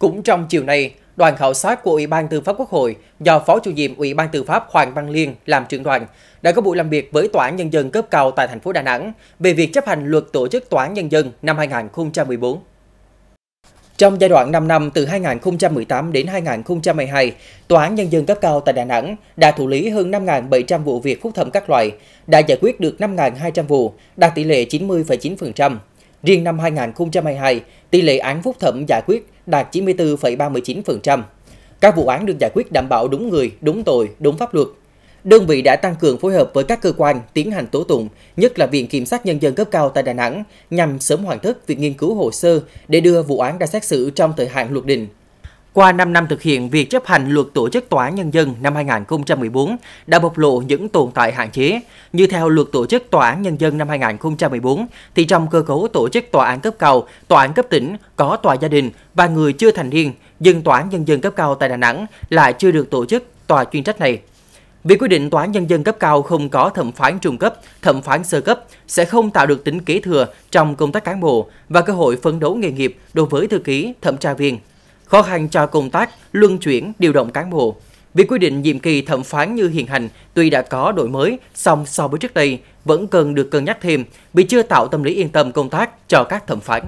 Cũng trong chiều nay, đoàn khảo sát của Ủy ban Tư pháp Quốc hội do Phó Chủ nhiệm Ủy ban Tư pháp Hoàng Văn Liên làm trưởng đoàn đã có buổi làm việc với Tòa án Nhân dân cấp cao tại thành phố Đà Nẵng về việc chấp hành luật tổ chức Tòa án Nhân dân năm 2014. Trong giai đoạn 5 năm từ 2018 đến 2022, Tòa án Nhân dân cấp cao tại Đà Nẵng đã thụ lý hơn 5.700 vụ việc phúc thẩm các loại, đã giải quyết được 5.200 vụ, đạt tỷ lệ 90,9%. Riêng năm 2022, tỷ lệ án phúc thẩm giải quyết đạt 94,39%. Các vụ án được giải quyết đảm bảo đúng người, đúng tội, đúng pháp luật. Đơn vị đã tăng cường phối hợp với các cơ quan tiến hành tố tụng, nhất là Viện Kiểm sát Nhân dân cấp cao tại Đà Nẵng, nhằm sớm hoàn tất việc nghiên cứu hồ sơ để đưa vụ án ra xét xử trong thời hạn luật định. Qua 5 năm thực hiện việc chấp hành luật tổ chức tòa án nhân dân năm 2014 đã bộc lộ những tồn tại hạn chế. Như theo luật tổ chức tòa án nhân dân năm 2014, thì trong cơ cấu tổ chức tòa án cấp cao, tòa án cấp tỉnh có tòa gia đình và người chưa thành niên, nhưng tòa án nhân dân cấp cao tại Đà Nẵng lại chưa được tổ chức tòa chuyên trách này. Việc quy định tòa án nhân dân cấp cao không có thẩm phán trung cấp, thẩm phán sơ cấp sẽ không tạo được tính kế thừa trong công tác cán bộ và cơ hội phấn đấu nghề nghiệp đối với thư ký, thẩm tra viên, khó khăn cho công tác luân chuyển điều động cán bộ. Việc quy định nhiệm kỳ thẩm phán như hiện hành tuy đã có đổi mới, song so với trước đây vẫn cần được cân nhắc thêm vì chưa tạo tâm lý yên tâm công tác cho các thẩm phán.